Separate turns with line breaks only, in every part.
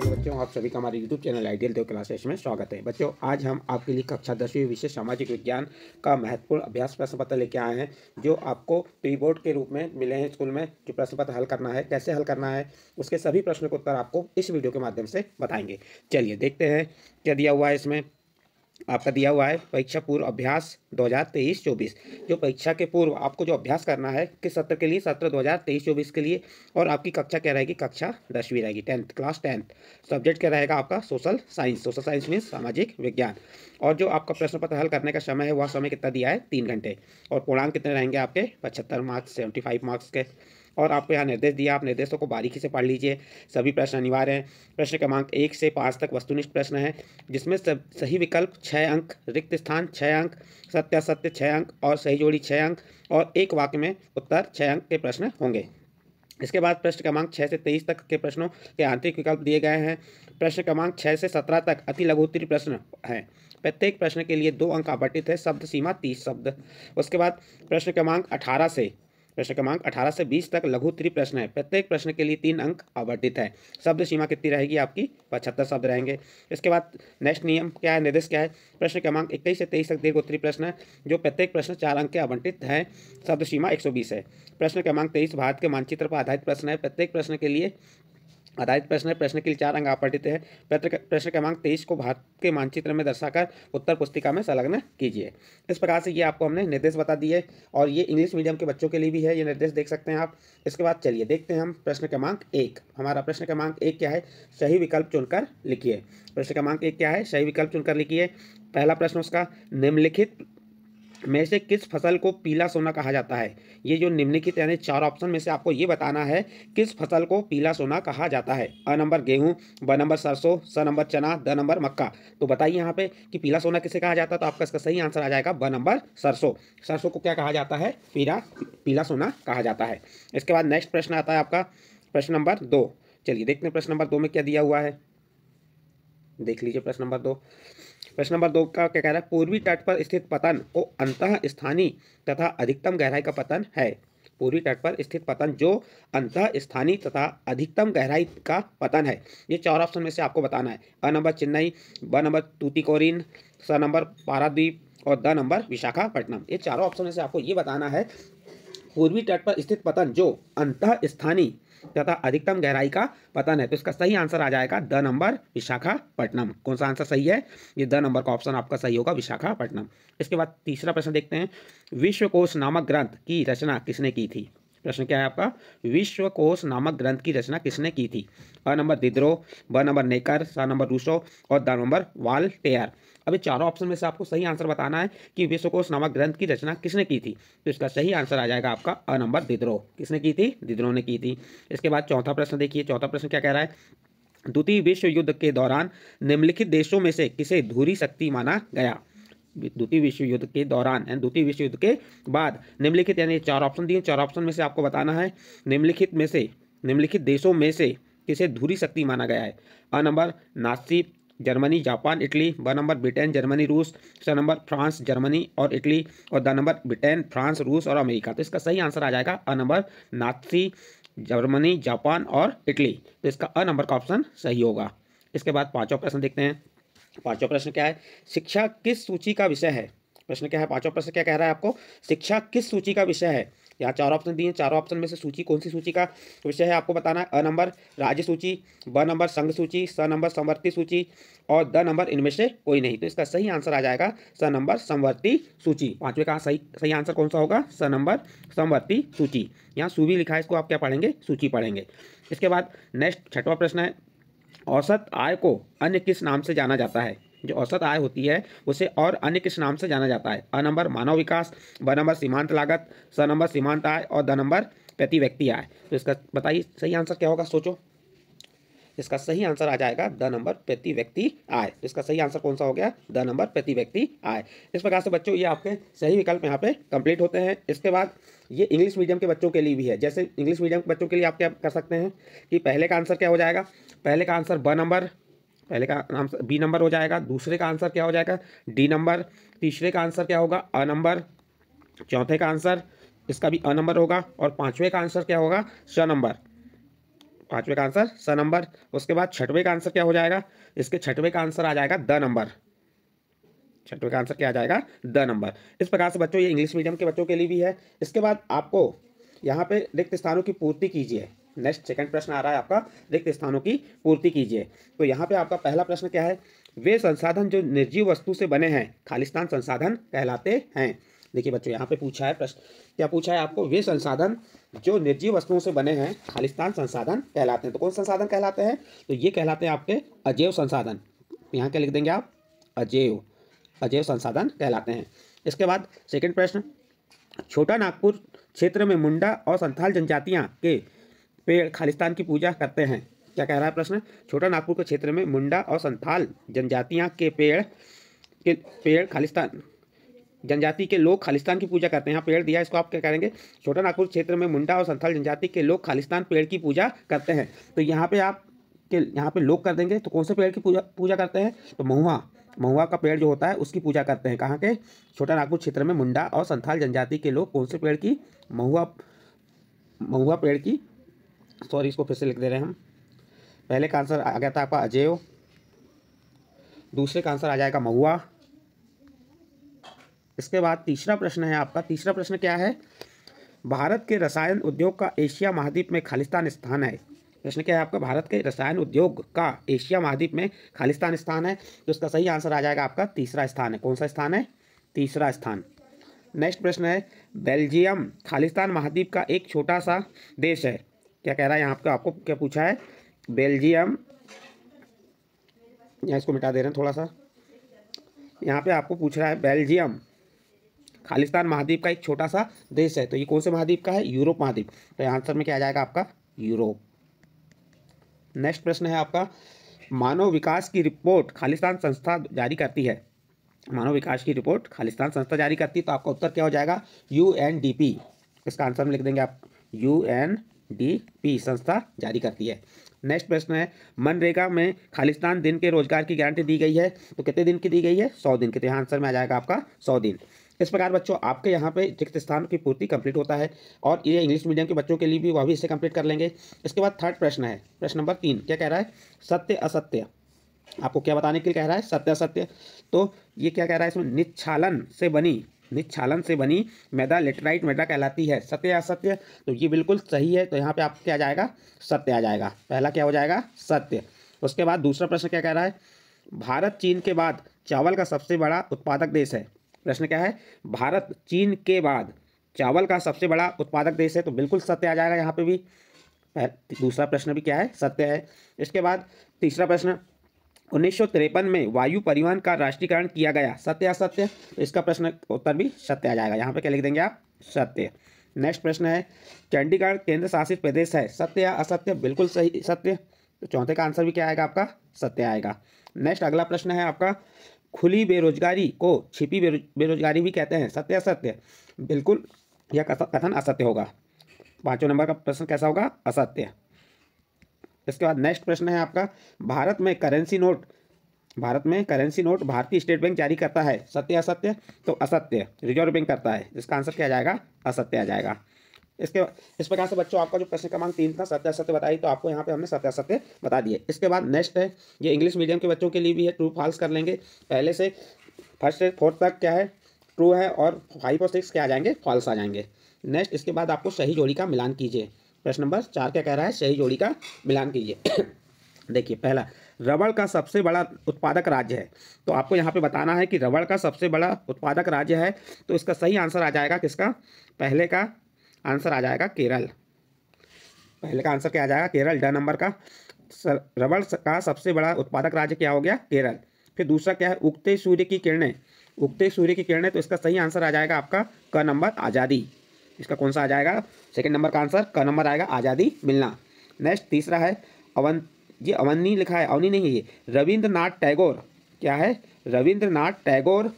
बच्चों आप सभी का हमारे YouTube channel ideal Dev classes में स्वागत है बच्चों आज हम आपके लिए कक्षा दसवीं विषय सामाजिक विज्ञान का महत्वपूर्ण अभ्यास प्रश्न पत्र लेके आए हैं जो आपको प्री बोर्ड के रूप में मिले हैं स्कूल में जो प्रश्न पत्र हल करना है कैसे हल करना है उसके सभी प्रश्नों के उत्तर आपको इस वीडियो के माध्यम से बताएंगे चलिए देखते हैं क्या दिया हुआ है इसमें आपका दिया हुआ है परीक्षा पूर्व अभ्यास 2023-24 जो परीक्षा के पूर्व आपको जो अभ्यास करना है किस सत्र के लिए सत्र 2023-24 के लिए और आपकी कक्षा क्या रहेगी कक्षा दसवीं रहेगी टेंथ क्लास टेंथ सब्जेक्ट क्या रहेगा आपका social science social science means सामाजिक विज्ञान और जो आपका प्रश्न पत्र हल करने का समय है वह समय कितना दिया है तीन घंटे और पूर्णांक कितने रहेंगे आपके पचहत्तर मार्क्स सेवेंटी मार्क्स के और आपको यहाँ निर्देश दिया आप निर्देशों को बारीकी से पढ़ लीजिए सभी प्रश्न अनिवार्य हैं प्रश्न क्रमांक एक से पाँच तक वस्तुनिष्ठ प्रश्न है जिसमें सब सही विकल्प छः अंक रिक्त स्थान छः अंक सत्य असत्य छः अंक और सही जोड़ी छः अंक और एक वाक्य में उत्तर छः अंक के प्रश्न होंगे इसके बाद प्रश्न क्रमांक छः से तेईस तक के प्रश्नों के आंतरिक विकल्प दिए गए हैं प्रश्न क्रमांक छः से सत्रह तक अति लघुत्तरी प्रश्न हैं प्रत्येक प्रश्न के लिए दो अंक आवंटित है शब्द सीमा तीस शब्द उसके बाद प्रश्न क्रमांक अठारह से प्रश्न क्रमांक अठारह से बीस तक लघु त्रि प्रश्न है प्रत्येक प्रश्न के लिए तीन अंक आवंटित है शब्द सीमा कितनी रहेगी आपकी पचहत्तर शब्द रहेंगे इसके बाद नेक्स्ट नियम क्या है निर्देश क्या है प्रश्न क्रमांक इक्कीस से तेईस तक उत्तरी प्रश्न है जो प्रत्येक प्रश्न चार अंक के आवंटित है शब्द सीमा एक है प्रश्न क्रमांक तेईस भारत के मानचित्र पर आधारित प्रश्न है प्रत्येक प्रश्न के लिए आधारित प्रश्न है प्रश्न के लिए चार अंग आवंटित है प्रश्न क्रमांक तेईस को भारत के मानचित्र में दर्शाकर उत्तर पुस्तिका में संलग्न कीजिए इस प्रकार से ये आपको हमने निर्देश बता दिए और ये इंग्लिश मीडियम के बच्चों के लिए भी है ये निर्देश देख सकते हैं आप इसके बाद चलिए देखते हैं हम प्रश्न क्रमांक एक हमारा प्रश्न क्रमांक एक क्या है सही विकल्प चुनकर लिखिए प्रश्न क्रमांक एक क्या है सही विकल्प चुनकर लिखिए पहला प्रश्न उसका निम्नलिखित में से किस फसल को पीला सोना कहा जाता है ये जो निम्नलिखित यानी चार ऑप्शन में से आपको ये बताना है किस फसल को पीला सोना कहा जाता है अ नंबर गेहूं ब नंबर सरसों स नंबर चना द नंबर मक्का तो बताइए यहाँ पे कि पीला सोना किसे कहा जाता है तो आपका इसका सही आंसर आ जाएगा ब नंबर सरसों सरसों को क्या कहा जाता है पीला पीला सोना कहा जाता है इसके बाद नेक्स्ट प्रश्न आता है आपका प्रश्न नंबर दो चलिए देखते हैं प्रश्न नंबर दो में क्या दिया हुआ है देख लीजिए प्रश्न नंबर दो प्रश्न नंबर दो का क्या कह रहा है पूर्वी तट पर स्थित पतन को अंत स्थानीय तथा अधिकतम गहराई का पतन है पूर्वी तट पर स्थित पतन जो अंत स्थानीय तथा अधिकतम गहराई का पतन है ये चार ऑप्शन में से आपको बताना है अ नंबर चेन्नई ब नंबर तूतिकोरिन स नंबर पारादीप और द नंबर विशाखापट्टनम ये चारों ऑप्शन में से आपको ये बताना है पूर्वी तट पर स्थित पतन जो अंत स्थानीय तथा अधिकतम गहराई का पतन है तो इसका सही आंसर आ जाएगा द नंबर विशाखापट्टनम कौन सा आंसर सही है ये द नंबर का ऑप्शन आपका सही होगा विशाखापट्टनम इसके बाद तीसरा प्रश्न देखते हैं विश्वकोश नामक ग्रंथ की रचना किसने की थी प्रश्न क्या है आपका विश्वकोश नामक ग्रंथ की रचना किसने की थी अ नंबर दिद्रो ब नंबर नेकर सा नंबर रूसो और द नंबर वाल टेयर अभी चारों ऑप्शन में से आपको सही आंसर बताना है कि विश्वकोश नामक ग्रंथ की रचना किसने की थी तो इसका सही आंसर आ जाएगा आपका अ नंबर दिद्रो किसने की थी दिद्रो ने की थी इसके बाद चौथा प्रश्न देखिए चौथा प्रश्न क्या कह रहा है द्वितीय विश्व युद्ध के दौरान निम्नलिखित देशों में से किसे धूरी शक्ति माना गया द्वितीय विश्व युद्ध के दौरान एंड द्वितीय विश्व युद्ध के बाद निम्नलिखित यानी चार ऑप्शन दिए चार ऑप्शन में से आपको बताना है निम्नलिखित में से निम्नलिखित देशों में से किसे धुरी शक्ति माना गया है अ number Nazi Germany Japan Italy ब नंबर ब्रिटेन जर्मनी रूस स नंबर फ्रांस जर्मनी और इटली और द नंबर ब्रिटेन फ्रांस रूस और अमेरिका तो इसका सही आंसर आ जाएगा अ नंबर नाथसी जर्मनी जापान और इटली तो इसका अ नंबर का ऑप्शन सही होगा इसके बाद पांचवा प्रश्न देखते हैं पांचवा प्रश्न क्या है शिक्षा किस सूची का विषय है प्रश्न क्या है पांचवा प्रश्न क्या कह रहा है आपको शिक्षा किस सूची का विषय है यहाँ चार ऑप्शन दिए चारों ऑप्शन में से सूची कौन सी सूची का विषय है आपको बताना है अ नंबर राज्य सूची ब नंबर संघ सूची स नंबर संवर्ती सूची और द नंबर इनमें से कोई नहीं तो इसका सही आंसर आ जाएगा स नंबर संवर्ती सूची पांचवे का सही सही आंसर कौन सा होगा स नंबर संवर्ती सूची यहाँ सू भी लिखा है इसको आप क्या पढ़ेंगे सूची पढ़ेंगे इसके बाद नेक्स्ट छठवा प्रश्न है औसत आय को अन्य किस नाम से जाना जाता है जो औसत आय होती है उसे और अन्य किस नाम से जाना जाता है अ नंबर मानव विकास ब नंबर सीमांत लागत स नंबर सीमांत आय और द नंबर प्रति व्यक्ति आय तो इसका बताइए सही आंसर क्या होगा सोचो इसका सही आंसर आ जाएगा द नंबर प्रति व्यक्ति आय तो इसका सही आंसर कौन सा हो गया द नंबर प्रति व्यक्ति आय इस प्रकार से बच्चों ये आपके सही विकल्प यहाँ पे कंप्लीट होते हैं इसके बाद ये इंग्लिश मीडियम के बच्चों के लिए भी है जैसे इंग्लिश मीडियम के बच्चों के लिए आप क्या कर सकते हैं कि पहले का आंसर क्या हो जाएगा पहले का आंसर ब नंबर पहले का आंसर बी नंबर हो जाएगा दूसरे का आंसर क्या हो जाएगा डी नंबर तीसरे का आंसर क्या होगा अ नंबर चौथे का आंसर इसका भी अ नंबर होगा और पाँचवें का आंसर क्या होगा स नंबर पाँचवें का आंसर स नंबर उसके बाद छठवें का आंसर क्या हो जाएगा इसके छठवें का आंसर आ जाएगा द नंबर छठवें का आंसर क्या आ जाएगा द नंबर इस प्रकार से बच्चों ये इंग्लिश मीडियम के बच्चों के लिए भी है इसके बाद आपको यहाँ पे रिक्त स्थानों की पूर्ति कीजिए नेक्स्ट सेकंड प्रश्न आ रहा है आपका रिक्त स्थानों की पूर्ति कीजिए तो यहाँ पे आपका पहला प्रश्न क्या है वे संसाधन जो निर्जीव वस्तु से बने हैं खालिस्तान संसाधन कहलाते हैं देखिए बच्चों यहाँ पे पूछा है प्रश्न क्या पूछा है आपको वे संसाधन जो निर्जीव वस्तुओं से बने हैं खालिस्तान संसाधन कहलाते हैं तो कौन संसाधन कहलाते हैं तो ये कहलाते हैं आपके अजैव संसाधन यहाँ क्या लिख देंगे आप अजैव अजैव संसाधन कहलाते हैं इसके बाद सेकेंड प्रश्न छोटा नागपुर क्षेत्र में मुंडा और संथाल जनजातियाँ के पेड़ खालिस्तान की पूजा करते हैं क्या कह रहा है प्रश्न छोटा नागपुर के क्षेत्र में मुंडा और संथाल जनजातियाँ के पेड़ के पेड़ खालिस्तान जनजाति के लोग खालिस्तान की पूजा करते हैं यहाँ पेड़ दिया इसको आप क्या करेंगे छोटा नागपुर क्षेत्र में मुंडा और संथाल जनजाति के लोग खालिस्तान पेड़ की पूजा करते हैं तो यहाँ पे आप के यहाँ पे लोग कर देंगे तो कौन से पेड़ की पूजा पूजा करते हैं तो महुआ महुआ का पेड़ जो होता है उसकी पूजा करते हैं कहाँ के छोटा नागपुर क्षेत्र में मुंडा और संथाल जनजाति के लोग कौन से पेड़ की महुआ महुआ पेड़ की सॉरी इसको फिर से लिख दे रहे हैं हम पहले का आंसर आ गया था आपका अजय दूसरे का आंसर आ जाएगा महुआ इसके बाद तीसरा प्रश्न है आपका तीसरा प्रश्न क्या है भारत के रसायन उद्योग का एशिया महाद्वीप में खालिस्तान स्थान है प्रश्न क्या है आपका भारत के रसायन उद्योग का एशिया महाद्वीप में खालिस्तान स्थान है तो इसका सही आंसर आ जाएगा आपका तीसरा स्थान है कौन सा स्थान है तीसरा स्थान नेक्स्ट प्रश्न है बेल्जियम खालिस्तान महाद्वीप का एक छोटा सा देश है क्या कह रहा है यहाँ पर आपको क्या पूछा है बेल्जियम यहाँ इसको मिटा दे रहे हैं थोड़ा सा यहाँ पे आपको पूछ रहा है बेल्जियम खालिस्तान महाद्वीप का एक छोटा सा देश है तो ये कौन से महाद्वीप का है यूरोप महाद्वीप तो आंसर में क्या आ जाएगा आपका यूरोप नेक्स्ट प्रश्न है आपका मानव विकास की रिपोर्ट खालिस्तान संस्था जारी करती है मानव विकास की रिपोर्ट खालिस्तान संस्था जारी करती है तो आपका उत्तर क्या हो जाएगा यू इसका आंसर में लिख देंगे आप यू डीपी संस्था जारी करती है नेक्स्ट प्रश्न है मनरेगा में खालिस्तान दिन के रोजगार की गारंटी दी गई है तो कितने दिन की दी गई है सौ दिन के तो यहाँ आंसर में आ जाएगा आपका सौ दिन इस प्रकार बच्चों आपके यहाँ पे रिक्त स्थान की पूर्ति कंप्लीट होता है और ये इंग्लिश मीडियम के बच्चों के लिए भी वह भी इसे कंप्लीट कर लेंगे इसके बाद थर्ड प्रश्न है प्रश्न नंबर तीन क्या कह रहा है सत्य असत्य आपको क्या बताने के लिए कह रहा है सत्य असत्य तो ये क्या कह रहा है इसमें निच्छालन से बनी निच्छालन से बनी मैदा लेटराइट मैदा कहलाती है सत्य या सत्य तो ये बिल्कुल सही है तो यहाँ पे आप क्या जाएगा सत्य आ जाएगा पहला क्या हो जाएगा सत्य उसके बाद दूसरा प्रश्न क्या कह रहा है भारत चीन के बाद चावल का सबसे बड़ा उत्पादक देश है प्रश्न क्या है भारत चीन के बाद चावल का सबसे बड़ा उत्पादक देश है तो बिल्कुल सत्य आ जाएगा यहाँ पे भी दूसरा प्रश्न भी क्या है सत्य है इसके बाद तीसरा प्रश्न उन्नीस में वायु परिवहन का राष्ट्रीयकरण किया गया सत्य असत्य तो इसका प्रश्न उत्तर भी सत्य आ जाएगा यहाँ पे क्या लिख देंगे आप सत्य नेक्स्ट प्रश्न है चंडीगढ़ केंद्र शासित प्रदेश है सत्य या असत्य बिल्कुल सही सत्य तो चौथे का आंसर भी क्या आएगा आपका सत्य आएगा नेक्स्ट अगला प्रश्न है आपका खुली बेरोजगारी को छिपी बेरोजगारी भी कहते हैं सत्य असत्य बिल्कुल यह कथन असत्य होगा पाँचों नंबर का प्रश्न कैसा होगा असत्य इसके बाद नेक्स्ट प्रश्न है आपका भारत में करेंसी नोट भारत में करेंसी नोट भारतीय स्टेट बैंक जारी करता है सत्य असत्य तो असत्य रिजर्व बैंक करता है इसका आंसर क्या जाएगा असत्य आ जाएगा इसके इस प्रकार से बच्चों आपका जो प्रश्न क्रमांक तीन था सत्य असत्य बताई तो आपको यहाँ पे हमने सत्य असत्य बता दिए इसके बाद नेक्स्ट है ये इंग्लिश मीडियम के बच्चों के लिए भी है ट्रू फॉल्स कर लेंगे पहले से फर्स्ट से फोर्थ तक क्या है ट्रू है और फाइव और सिक्स क्या आ जाएंगे फॉल्स आ जाएंगे नेक्स्ट इसके बाद आपको सही जोड़ी का मिलान कीजिए प्रश्न नंबर चार क्या कह रहा है सही जोड़ी का मिलान कीजिए देखिए पहला रबड़ का सबसे बड़ा उत्पादक राज्य है तो आपको यहाँ पे बताना है कि रबड़ का सबसे बड़ा उत्पादक राज्य है तो इसका सही आंसर आ जाएगा किसका पहले का आंसर आ जाएगा केरल पहले का आंसर क्या आ जाएगा केरल डा नंबर का रबड़ का सबसे बड़ा उत्पादक राज्य क्या हो गया केरल फिर दूसरा क्या है उगते सूर्य की किरणें उगते सूर्य की किरणें तो इसका सही आंसर आ जाएगा आपका क नंबर आज़ादी इसका कौन सा आ जाएगा सेकेंड नंबर का आंसर क नंबर आएगा आज़ादी मिलना नेक्स्ट तीसरा है अवन ये अवनी लिखा है अवनी नहीं है रविंद्रनाथ टैगोर क्या है रविंद्रनाथ टैगोर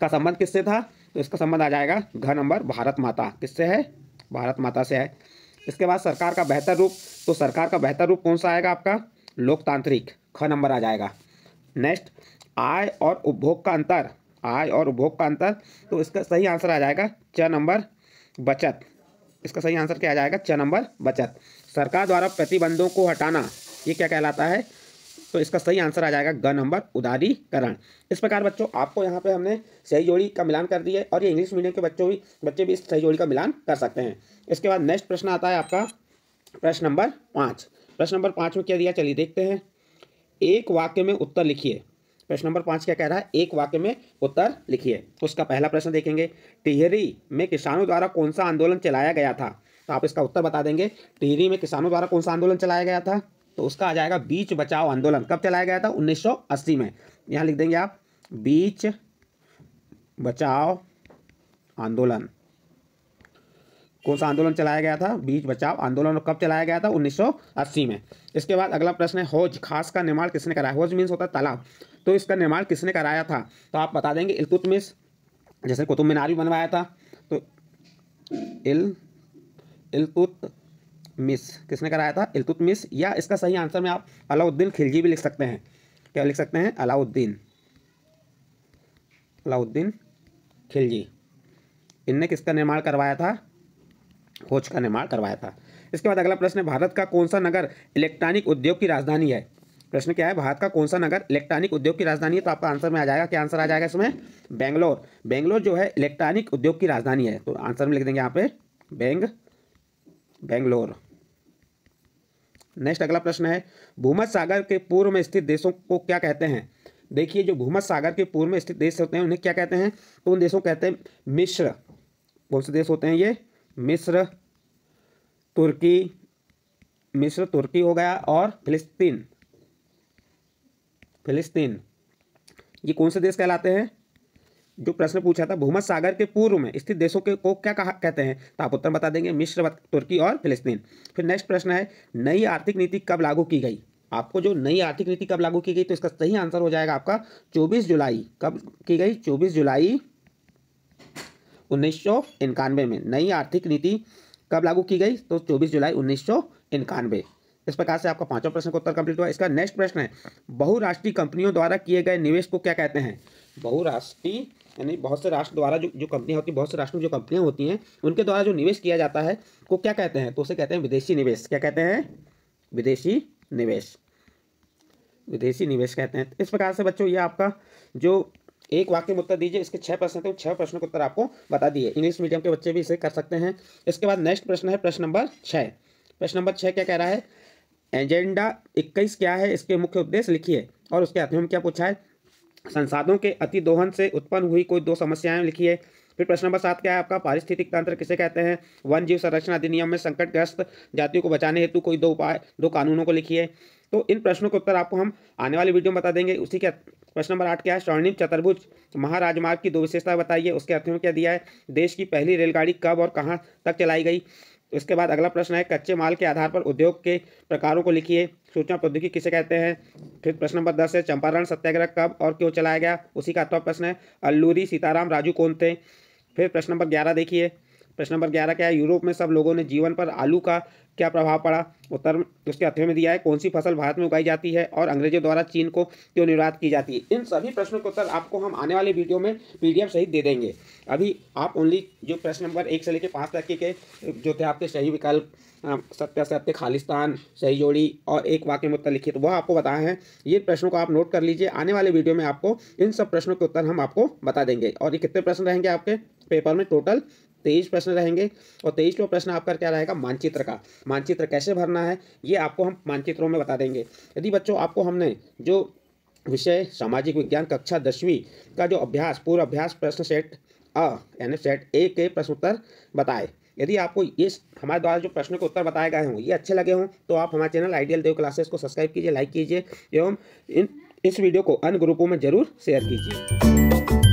का संबंध किससे था तो इसका संबंध आ जाएगा घ नंबर भारत माता किससे है भारत माता से है इसके बाद सरकार का बेहतर रूप तो सरकार का बेहतर रूप कौन सा आएगा आपका लोकतांत्रिक ख नंबर आ जाएगा नेक्स्ट आय और उपभोग का अंतर आय और उपभोग का अंतर तो इसका सही आंसर आ जाएगा च नंबर बचत इसका सही आंसर क्या आ जाएगा च नंबर बचत सरकार द्वारा प्रतिबंधों को हटाना ये क्या कहलाता है तो इसका सही आंसर आ जाएगा ग नंबर उदारीकरण इस प्रकार बच्चों आपको यहाँ पे हमने सही जोड़ी का मिलान कर दिया है और ये इंग्लिश मीडियम के बच्चों भी बच्चे भी इस सही जोड़ी का मिलान कर सकते हैं इसके बाद नेक्स्ट प्रश्न आता है आपका प्रश्न नंबर पाँच प्रश्न नंबर पाँच में क्या दिया चलिए देखते हैं एक वाक्य में उत्तर लिखिए प्रश्न नंबर पाँच क्या कह रहा है एक वाक्य में उत्तर लिखिए उसका पहला प्रश्न देखेंगे टिहरी में किसानों द्वारा कौन सा आंदोलन चलाया गया था तो आप इसका उत्तर बता देंगे टिहरी में किसानों द्वारा कौन सा आंदोलन चलाया गया था तो उसका आ जाएगा बीच बचाओ आंदोलन कब चलाया गया था उन्नीस में यहाँ लिख देंगे आप बीच बचाओ आंदोलन कौन सा आंदोलन चलाया गया था बीज बचाव आंदोलन कब चलाया गया था 1980 में इसके बाद अगला प्रश्न है हौज खास का निर्माण किसने कराया हौज मीन्स होता है तालाब तो इसका निर्माण किसने कराया था तो आप बता देंगे इलतुत मिस जैसे कुतुब मीनार भी बनवाया था तो इल इलतुत मिस किसने कराया था इलतुत मिस या इसका सही आंसर में आप अलाउद्दीन खिलजी भी लिख सकते हैं क्या लिख सकते हैं अलाउद्दीन अलाउद्दीन खिलजी इनने किसका निर्माण करवाया था कोच का निर्माण करवाया था इसके बाद अगला प्रश्न है भारत का कौन सा नगर इलेक्ट्रॉनिक उद्योग की राजधानी है प्रश्न क्या है भारत का कौन सा नगर इलेक्ट्रॉनिक उद्योग की राजधानी है तो आपका आंसर में आ जाएगा क्या आंसर आ जाएगा इसमें बेंगलोर बेंगलोर जो है इलेक्ट्रॉनिक उद्योग की राजधानी है तो आंसर में लिख देंगे यहाँ पे बेंग बेंगलोर नेक्स्ट अगला प्रश्न है भूमध सागर के पूर्व में स्थित देशों को क्या कहते हैं देखिए जो भूमध सागर के पूर्व में स्थित देश होते हैं उन्हें क्या कहते हैं तो उन देशों को कहते हैं मिश्र कौन से देश होते हैं ये मिस्र तुर्की मिस्र तुर्की हो गया और फिलिस्तीन फिलिस्तीन ये कौन से देश कहलाते हैं जो प्रश्न पूछा था भूमध सागर के पूर्व में स्थित देशों के को क्या कहा कहते हैं तो आप उत्तर बता देंगे मिश्र तुर्की और फिलिस्तीन फिर नेक्स्ट प्रश्न है नई आर्थिक नीति कब लागू की गई आपको जो नई आर्थिक नीति कब लागू की गई तो इसका सही आंसर हो जाएगा आपका 24 जुलाई कब की गई 24 जुलाई उन्नीस में नई आर्थिक नीति कब लागू की गई तो चौबीस जुलाई उन्नीस इस प्रकार से आपका पांचवा प्रश्न का उत्तर कंप्लीट हुआ इसका नेक्स्ट प्रश्न है बहुराष्ट्रीय कंपनियों द्वारा किए गए निवेश को क्या कहते हैं बहुराष्ट्रीय यानी बहुत से राष्ट्र द्वारा जो जो कंपनियां होती हैं बहुत से राष्ट्र में जो कंपनियां होती हैं उनके द्वारा जो निवेश किया जाता है को क्या कहते हैं तो उसे कहते हैं विदेशी निवेश क्या कहते हैं विदेशी निवेश विदेशी निवेश कहते हैं इस प्रकार से बच्चों ये आपका जो एक वाक्य में उत्तर दीजिए इसके छह प्रश्न थे छह प्रश्नों के उत्तर आपको बता दिए इंग्लिश मीडियम के बच्चे भी इसे कर सकते हैं इसके बाद नेक्स्ट प्रश्न है प्रश्न नंबर छः प्रश्न नंबर छः क्या कह रहा है एजेंडा इक्कीस क्या है इसके मुख्य उद्देश्य लिखिए और उसके अध्ययन क्या पूछा है संसाधनों के अति दोहन से उत्पन्न हुई कोई दो समस्याएं लिखिए फिर प्रश्न नंबर सात क्या है आपका पारिस्थितिक तंत्र किसे कहते हैं वन जीव संरक्षण अधिनियम में संकटग्रस्त जातियों को बचाने हेतु कोई दो उपाय दो कानूनों को लिखिए तो इन प्रश्नों के उत्तर आपको हम आने वाली वीडियो में बता देंगे उसी के प्रश्न नंबर आठ क्या है स्वर्णिम चतुर्भुज महाराजमार्ग की दो विशेषता बताइए उसके अर्थ में क्या दिया है देश की पहली रेलगाड़ी कब और कहाँ तक चलाई गई उसके बाद अगला प्रश्न है कच्चे माल के आधार पर उद्योग के प्रकारों को लिखिए सूचना प्रौद्योगिकी किसे कहते हैं फिर प्रश्न नंबर दस है चंपारण सत्याग्रह कब और क्यों चलाया गया उसी का अथवा प्रश्न है अल्लूरी सीताराम राजू कौन थे फिर प्रश्न नंबर ग्यारह देखिए प्रश्न नंबर ग्यारह क्या है यूरोप में सब लोगों ने जीवन पर आलू का क्या प्रभाव पड़ा उत्तर उसके अध्ययन में दिया है कौन सी फसल भारत में उगाई जाती है और अंग्रेजों द्वारा चीन को क्यों निर्यात की जाती है इन सभी प्रश्नों के उत्तर आपको हम आने वाले वीडियो में पीडीएफ सहित दे देंगे अभी आप ओनली जो प्रश्न नंबर एक से लेकर पाँच तक के जो थे आपके सही विकल्प सत्या सत्य खालिस्तान सही जोड़ी और एक वाक्य में उत्तर लिखित वह आपको बताए हैं ये प्रश्नों को आप नोट कर लीजिए आने वाले वीडियो में आपको इन सब प्रश्नों के उत्तर हम आपको बता देंगे और ये कितने प्रश्न रहेंगे आपके पेपर में टोटल तेईस प्रश्न रहेंगे और तेईसवा प्रश्न आपका क्या रहेगा मानचित्र का मानचित्र कैसे भरना है ये आपको हम मानचित्रों में बता देंगे यदि बच्चों आपको हमने जो विषय सामाजिक विज्ञान कक्षा दसवीं का जो अभ्यास पूर्व अभ्यास प्रश्न सेट अ यानी सेट ए के प्रश्न उत्तर बताए यदि आपको ये हमारे द्वारा जो प्रश्न के उत्तर बताए गए हों ये अच्छे लगे हों तो आप हमारे चैनल आइडियल देव क्लासेस को सब्सक्राइब कीजिए लाइक कीजिए एवं इन इस वीडियो को अन्य ग्रुपों में जरूर शेयर कीजिए